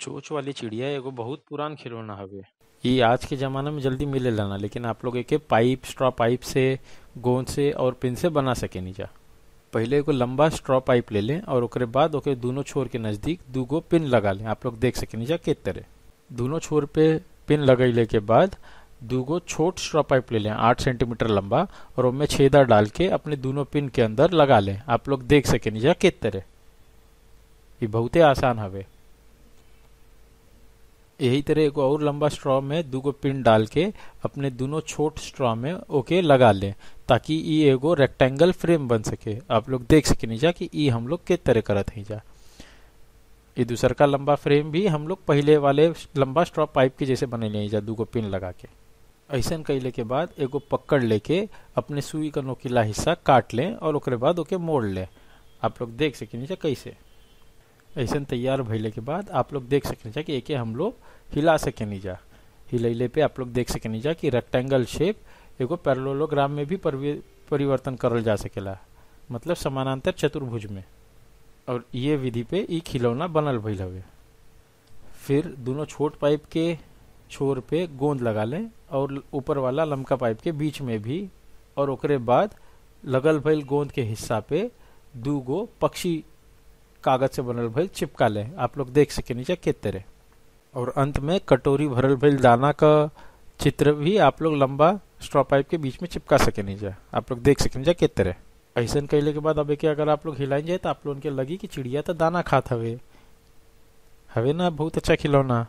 चोच वाली चिड़िया एगो बहुत पुरान खिलौना हवे ये आज के ज़माना में जल्दी मिले लाना लेकिन आप लोग एक पाइप स्ट्रॉ पाइप से गोंद से और पिन से बना सके नीचा पहले एगो लंबा स्ट्रॉ पाइप ले लें और उसके बाद ओके दोनों छोर के नज़दीक दूगो पिन लगा लें आप लोग देख सके नीचा के तरह दोनों छोर पे पिन लगाने के बाद दूगो छोट स्ट्रॉ पाइप ले लें आठ सेंटीमीटर लंबा और उनमें छेदा डाल के अपने दोनों पिन के अंदर लगा लें आप लोग देख सके नीचा के तरह ये बहुत ही आसान हवे यही तरह एक और लंबा स्ट्रॉ में दो गो पिन डाल के अपने दोनों छोट स्ट्रॉ में ओके लगा लें ताकि ये एगो रेक्टेंगल फ्रेम बन सके आप लोग देख सके नीचा कि ये हम लोग के तरह करते हैं जा ये दूसर का लंबा फ्रेम भी हम लोग पहले वाले लंबा स्ट्रॉ पाइप के जैसे बने जा दो गो पिन लगा के ऐसा कैले के बाद एगो पकड़ लेके अपने सुई का नोकीला हिस्सा काट लें और उसके बाद ओके मोड़ लें आप लोग देख सके नीचा कैसे ऐसा तैयार भैले के बाद आप लोग देख सकें जा कि एक हम लोग हिला नहीं जा हिले पे आप लोग देख सकनी जा कि रेक्टेंगल शेप एगो पैरलोलोग्राम में भी परिवर्तन करल जा सकेला मतलब समानांतर चतुर्भुज में और ये विधि पे ई खिलौना बनल भैल हवे फिर दोनों छोट पाइप के छोर पे गोंद लगा लें और ऊपर वाला लमका पाइप के बीच में भी और ओकरे बाद लगल भैल गोंद के हिस्सा पे दू गो पक्षी कागज से बनल भेल चिपका ले आप लोग देख सके नीचे केते रहे और अंत में कटोरी भरल भेल दाना का चित्र भी आप लोग लंबा स्ट्रॉ पाइप के बीच में चिपका सके नीचे आप लोग देख सके नीचे के रहे ऐसा कहले के बाद अब एक अगर आप लोग हिलाई जाए तो आप लोग के लगी कि चिड़िया तो दाना खात हवे हवे ना बहुत अच्छा खिलौना